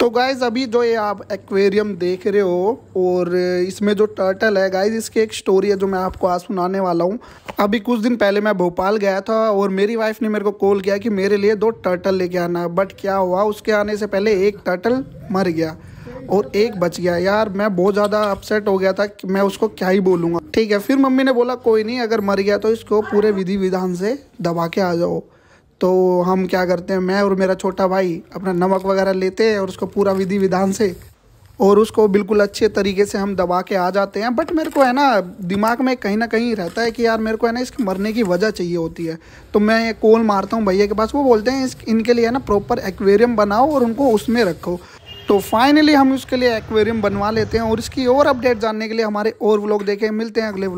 तो गाइज़ अभी जो ये आप एक्वेरियम देख रहे हो और इसमें जो टर्टल है गाइज़ इसकी एक स्टोरी है जो मैं आपको आज सुनाने वाला हूँ अभी कुछ दिन पहले मैं भोपाल गया था और मेरी वाइफ ने मेरे को कॉल किया कि मेरे लिए दो टर्टल लेके आना बट क्या हुआ उसके आने से पहले एक टर्टल मर गया और एक बच गया यार मैं बहुत ज़्यादा अपसेट हो गया था कि मैं उसको क्या ही बोलूँगा ठीक है फिर मम्मी ने बोला कोई नहीं अगर मर गया तो इसको पूरे विधि विधान से दबा के आ जाओ तो हम क्या करते हैं मैं और मेरा छोटा भाई अपना नमक वगैरह लेते हैं और उसको पूरा विधि विधान से और उसको बिल्कुल अच्छे तरीके से हम दबा के आ जाते हैं बट मेरे को है ना दिमाग में कहीं ना कहीं रहता है कि यार मेरे को है ना इसके मरने की वजह चाहिए होती है तो मैं ये कॉल मारता हूँ भैया के पास वो बोलते हैं इस इनके लिए है ना प्रॉपर एक्वेरियम बनाओ और उनको उसमें रखो तो फाइनली हम उसके लिए एक्वेरियम बनवा लेते हैं और इसकी और अपडेट जानने के लिए हमारे और व्लॉग देखें मिलते हैं अगले व्लॉग